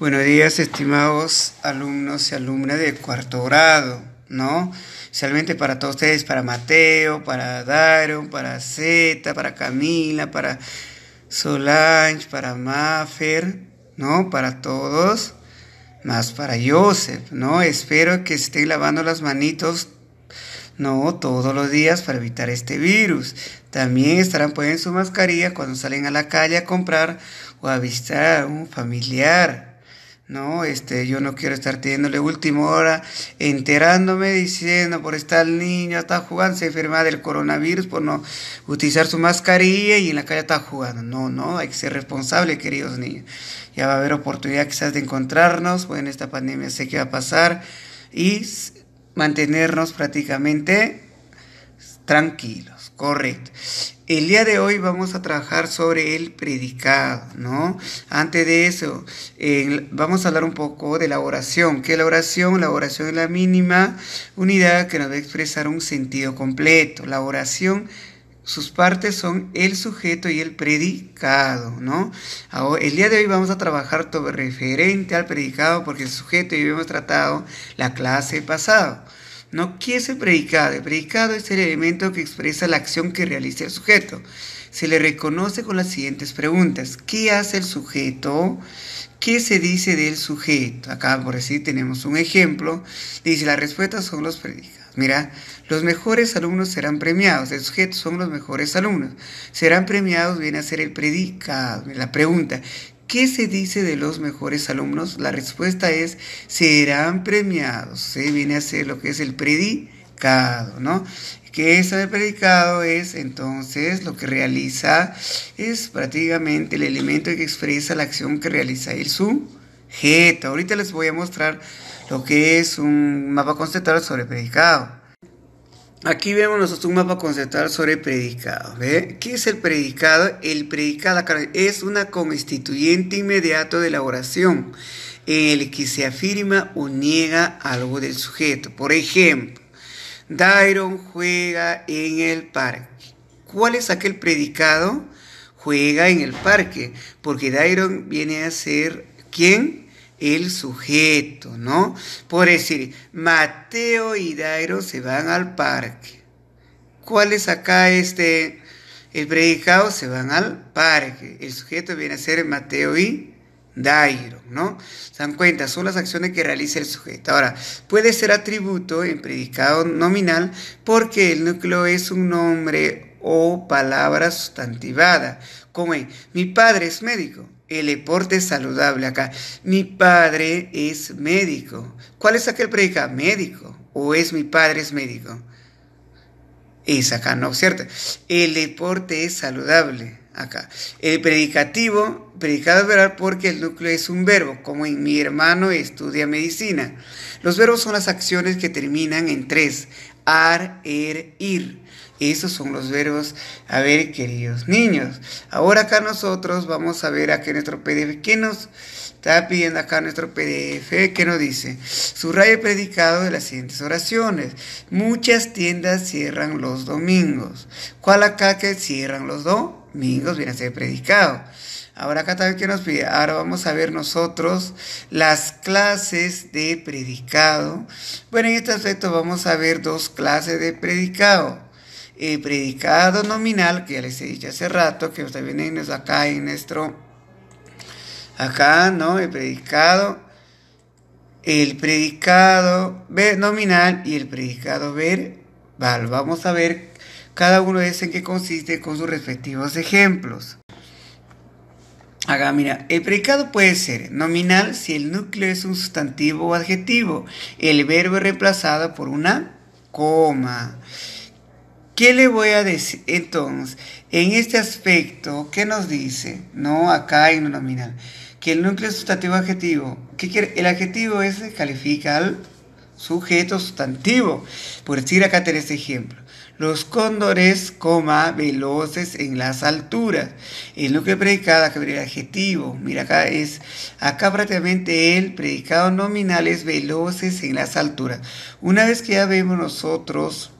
Buenos días, estimados alumnos y alumnas de cuarto grado, ¿no? Especialmente para todos ustedes, para Mateo, para Daron, para Zeta, para Camila, para Solange, para Mafer, ¿no? Para todos, más para Joseph, ¿no? Espero que estén lavando las manitos no todos los días para evitar este virus. También estarán poniendo su mascarilla cuando salen a la calle a comprar o a visitar a un familiar. No, este, yo no quiero estar teniéndole última hora, enterándome, diciendo por estar el niño, está jugando, se enferma del coronavirus por no utilizar su mascarilla y en la calle está jugando. No, no, hay que ser responsable, queridos niños. Ya va a haber oportunidad quizás de encontrarnos, bueno, esta pandemia sé que va a pasar y mantenernos prácticamente tranquilos. Correcto. El día de hoy vamos a trabajar sobre el predicado, ¿no? Antes de eso, vamos a hablar un poco de la oración. ¿Qué es la oración? La oración es la mínima unidad que nos va a expresar un sentido completo. La oración sus partes son el sujeto y el predicado, ¿no? el día de hoy vamos a trabajar todo referente al predicado porque el sujeto ya hemos tratado la clase pasada no es el predicado. El predicado es el elemento que expresa la acción que realiza el sujeto. Se le reconoce con las siguientes preguntas. ¿Qué hace el sujeto? ¿Qué se dice del sujeto? Acá por decir tenemos un ejemplo. Dice, las respuestas son los predicados. Mira, los mejores alumnos serán premiados, el sujeto son los mejores alumnos. Serán premiados, viene a ser el predicado. La pregunta, ¿Qué se dice de los mejores alumnos? La respuesta es, serán premiados. Se ¿eh? viene a ser lo que es el predicado, ¿no? Que es el predicado es entonces lo que realiza, es prácticamente el elemento que expresa la acción que realiza el sujeto. Ahorita les voy a mostrar lo que es un mapa conceptual sobre predicado. Aquí vemos nosotros un mapa conceptual sobre predicado. ¿eh? ¿Qué es el predicado? El predicado es una constituyente inmediato de la oración en el que se afirma o niega algo del sujeto. Por ejemplo, Dairon juega en el parque. ¿Cuál es aquel predicado? Juega en el parque, porque Dairon viene a ser ¿quién? el sujeto, ¿no? Por decir, Mateo y Dairo se van al parque. ¿Cuál es acá este? El predicado se van al parque. El sujeto viene a ser Mateo y Dairo, ¿no? Se dan cuenta, son las acciones que realiza el sujeto. Ahora, puede ser atributo en predicado nominal porque el núcleo es un nombre o palabra sustantivada, como mi padre es médico el deporte saludable acá. Mi padre es médico. ¿Cuál es aquel predica? Médico. ¿O es mi padre es médico? Es acá, ¿no? ¿Cierto? El deporte es saludable acá. El predicativo, predicado verbal porque el núcleo es un verbo, como en mi hermano estudia medicina. Los verbos son las acciones que terminan en tres, ar, er, ir. Esos son los verbos. A ver, queridos niños, ahora acá nosotros vamos a ver aquí nuestro PDF. ¿Qué nos está pidiendo acá nuestro PDF? ¿Qué nos dice? Subraya el predicado de las siguientes oraciones. Muchas tiendas cierran los domingos. ¿Cuál acá que cierran los domingos? Amigos, viene a ser predicado. Ahora acá también que nos pide, ahora vamos a ver nosotros las clases de predicado. Bueno, en este aspecto vamos a ver dos clases de predicado. El eh, predicado nominal, que ya les he dicho hace rato, que también vienen acá en nuestro, acá, ¿no? El predicado, el predicado nominal y el predicado verbal. Vamos a ver cada uno de en qué consiste con sus respectivos ejemplos. Acá, mira, el predicado puede ser nominal si el núcleo es un sustantivo o adjetivo. El verbo es reemplazado por una coma. ¿Qué le voy a decir? Entonces, en este aspecto, ¿qué nos dice? No, acá en un nominal. Que el núcleo es sustantivo o adjetivo. ¿Qué quiere? El adjetivo es califica al sujeto, sustantivo. Por decir acá tenés ejemplo. Los cóndores, coma, veloces en las alturas. En lo que predicado, acá viene el adjetivo. Mira, acá es, acá prácticamente el predicado nominal es veloces en las alturas. Una vez que ya vemos nosotros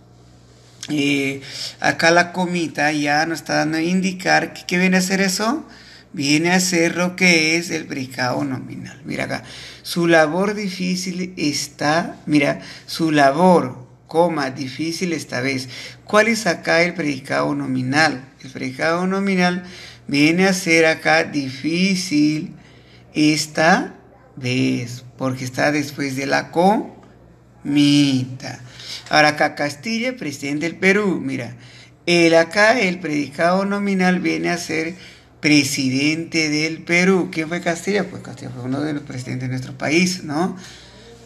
eh, acá la comita ya nos está dando a indicar que, qué viene a ser eso viene a ser lo que es el predicado nominal. Mira acá, su labor difícil está, mira, su labor, coma, difícil esta vez. ¿Cuál es acá el predicado nominal? El predicado nominal viene a ser acá difícil esta vez, porque está después de la comita. Ahora acá Castilla, presidente del Perú, mira, el acá el predicado nominal viene a ser presidente del Perú. ¿Quién fue Castilla? Pues Castilla fue uno de los presidentes de nuestro país, ¿no?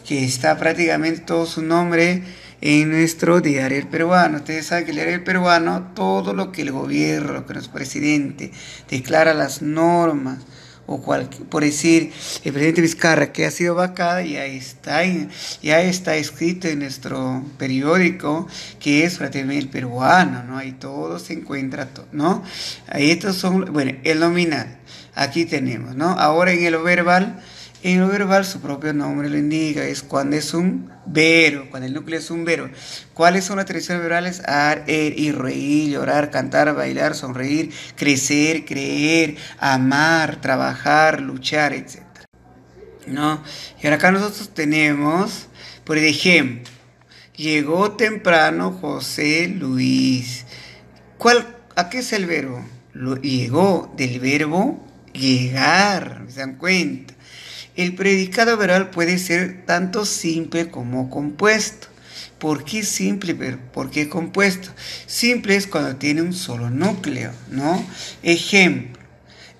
Que está prácticamente todo su nombre en nuestro diario peruano. Ustedes saben que el diario el peruano, todo lo que el gobierno, que nuestro presidente declara las normas, o por decir, el presidente Vizcarra, que ha sido vacada, y ahí está, ya está escrito en nuestro periódico que es Fraternidad el Peruano, ¿no? Ahí todo se encuentra, ¿no? Ahí estos son, bueno, el nominal, aquí tenemos, ¿no? Ahora en el verbal en lo verbal, su propio nombre lo indica, es cuando es un verbo, cuando el núcleo es un verbo. ¿Cuáles son las tradiciones verbales? Ar, er, ir, reír, llorar, cantar, bailar, sonreír, crecer, creer, amar, trabajar, luchar, etc. ¿No? Y ahora acá nosotros tenemos, por ejemplo, llegó temprano José Luis. ¿Cuál, ¿A qué es el verbo? llegó del verbo llegar, ¿se dan cuenta? El predicado verbal puede ser tanto simple como compuesto. ¿Por qué simple? ¿Por qué compuesto? Simple es cuando tiene un solo núcleo, ¿no? Ejemplo,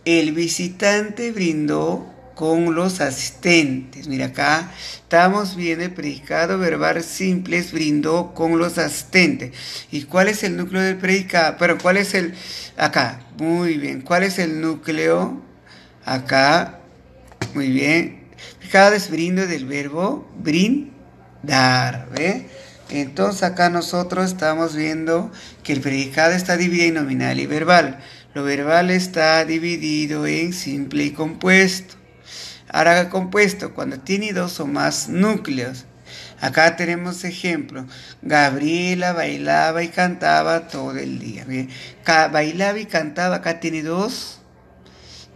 el visitante brindó con los asistentes. Mira acá, estamos viendo el predicado verbal simple, brindó con los asistentes. ¿Y cuál es el núcleo del predicado? Pero ¿cuál es el... Acá, muy bien, ¿cuál es el núcleo? Acá, Muy bien. es brindo del verbo brindar, ¿ve? Entonces acá nosotros estamos viendo que el predicado está dividido en nominal y verbal. Lo verbal está dividido en simple y compuesto. Ahora compuesto, cuando tiene dos o más núcleos. Acá tenemos ejemplo. Gabriela bailaba y cantaba todo el día. ¿ve? Bailaba y cantaba, acá tiene dos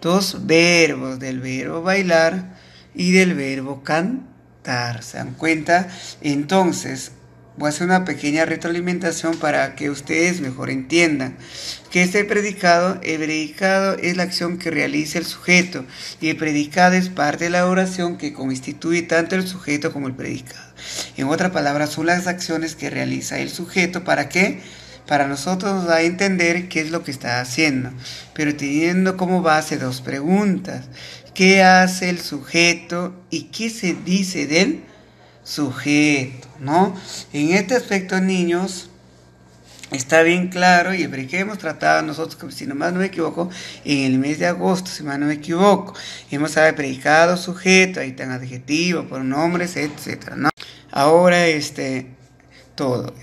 dos verbos, del verbo bailar y del verbo cantar. ¿Se dan cuenta? Entonces, voy a hacer una pequeña retroalimentación para que ustedes mejor entiendan que este predicado, el predicado es la acción que realiza el sujeto y el predicado es parte de la oración que constituye tanto el sujeto como el predicado. En otras palabras, son las acciones que realiza el sujeto para que para nosotros nos a entender qué es lo que está haciendo, pero teniendo como base dos preguntas. ¿Qué hace el sujeto y qué se dice del sujeto? ¿no? En este aspecto, niños, está bien claro y que hemos tratado nosotros, si no no me equivoco, en el mes de agosto, si más no me equivoco, hemos hablado predicado, sujeto, ahí están adjetivos, pronombres, etcétera, ¿no? Ahora, este, todo.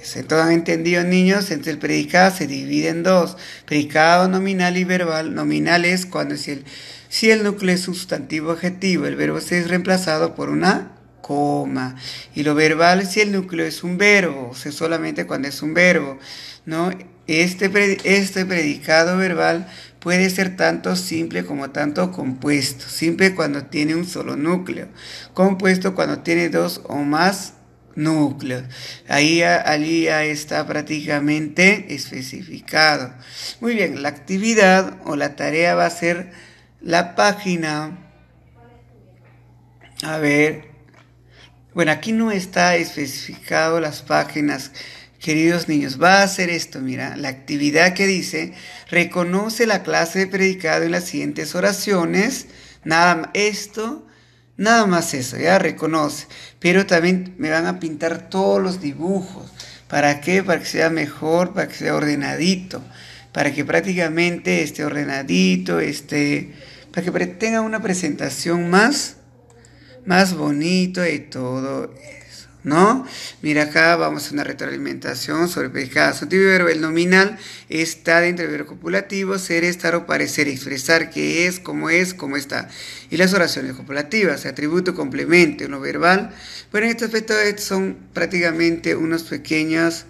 han entendido niños, entre el predicado se divide en dos, predicado nominal y verbal. Nominal es cuando si el, si el núcleo es sustantivo adjetivo, el verbo se es reemplazado por una coma. Y lo verbal si el núcleo es un verbo, o sea, solamente cuando es un verbo, ¿no? Este, este predicado verbal puede ser tanto simple como tanto compuesto. Simple cuando tiene un solo núcleo, compuesto cuando tiene dos o más Núcleo. Ahí, allí ya está prácticamente especificado. Muy bien, la actividad o la tarea va a ser la página. A ver. Bueno, aquí no está especificado las páginas. Queridos niños, va a ser esto, mira, la actividad que dice, reconoce la clase de predicado en las siguientes oraciones. Nada, más esto Nada más eso, ya reconoce. Pero también me van a pintar todos los dibujos. ¿Para qué? Para que sea mejor, para que sea ordenadito. Para que prácticamente esté ordenadito, esté, para que tenga una presentación más, más bonito y todo ¿no? Mira acá, vamos a una retroalimentación sobre el verbo, El nominal está dentro del verbo copulativo, ser, estar o parecer, expresar qué es, cómo es, cómo está. Y las oraciones copulativas, atributo, complemento, no verbal. Bueno, en este aspecto son prácticamente unos pequeños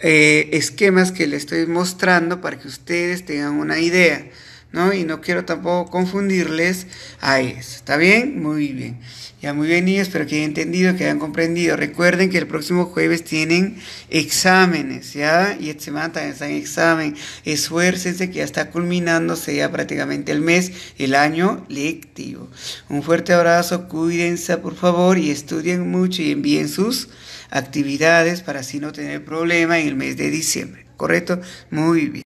eh, esquemas que les estoy mostrando para que ustedes tengan una idea. Y no quiero tampoco confundirles a eso. ¿Está bien? Muy bien. Ya muy bien, niños. Espero que hayan entendido, que hayan comprendido. Recuerden que el próximo jueves tienen exámenes, ¿ya? Y esta semana también están en examen. Esfuércense que ya está culminándose ya prácticamente el mes, el año lectivo. Un fuerte abrazo, cuídense por favor y estudien mucho y envíen sus actividades para así no tener problema en el mes de diciembre. ¿Correcto? Muy bien.